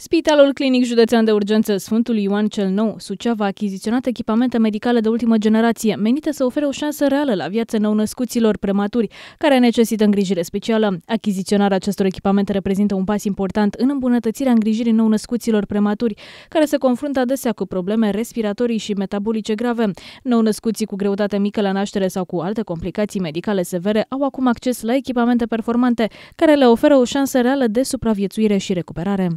Spitalul Clinic Județean de Urgență Sfântul Ioan cel Nou, Suceava, a achiziționat echipamente medicale de ultimă generație, menite să ofere o șansă reală la viața nou-născuților prematuri, care necesită îngrijire specială. Achiziționarea acestor echipamente reprezintă un pas important în îmbunătățirea îngrijirii nou-născuților prematuri, care se confruntă adesea cu probleme respiratorii și metabolice grave. Nou-născuții cu greutate mică la naștere sau cu alte complicații medicale severe au acum acces la echipamente performante, care le oferă o șansă reală de supraviețuire și recuperare.